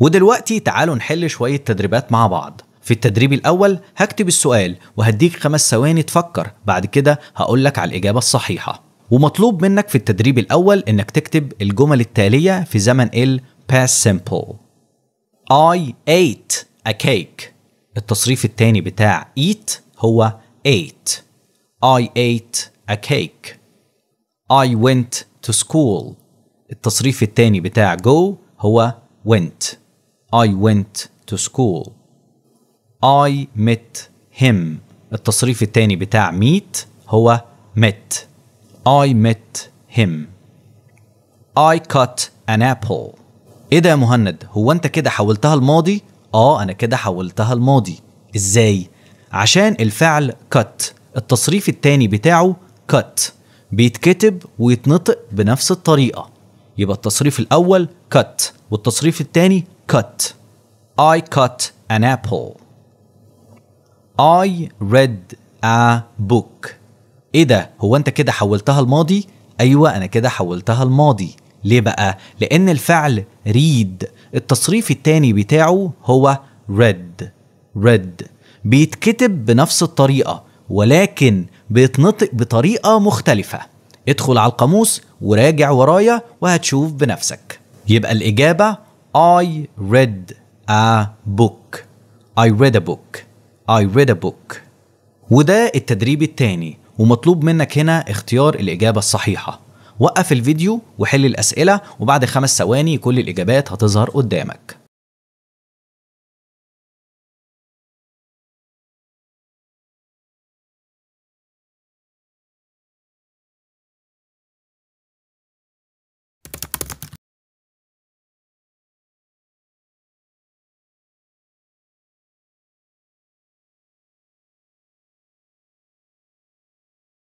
ودلوقتي تعالوا نحل شوية تدريبات مع بعض في التدريب الأول هكتب السؤال وهديك خمس ثواني تفكر بعد كده هقولك على الإجابة الصحيحة ومطلوب منك في التدريب الأول إنك تكتب الجمل التالية في زمن ال past simple I ate a cake التصريف التاني بتاع eat هو ate I ate a cake I went to school التصريف التاني بتاع go هو went I went to school I met him التصريف الثاني بتاع meet هو met I met him I cut an apple ايه ده يا مهند هو انت كده حولتها الماضي اه انا كده حولتها الماضي ازاي عشان الفعل cut التصريف الثاني بتاعه cut بيتكتب ويتنطق بنفس الطريقه يبقى التصريف الاول cut والتصريف الثاني cut. I cut an apple. I read a book. ايه ده؟ هو انت كده حولتها الماضي؟ ايوه انا كده حولتها الماضي. ليه بقى؟ لأن الفعل read التصريف التاني بتاعه هو read read بيتكتب بنفس الطريقة ولكن بيتنطق بطريقة مختلفة ادخل على القاموس وراجع ورايا وهتشوف بنفسك يبقى الإجابة I read a book I read a book I read a book وده التدريب التاني ومطلوب منك هنا اختيار الإجابة الصحيحة وقف الفيديو وحل الأسئلة وبعد خمس ثواني كل الإجابات هتظهر قدامك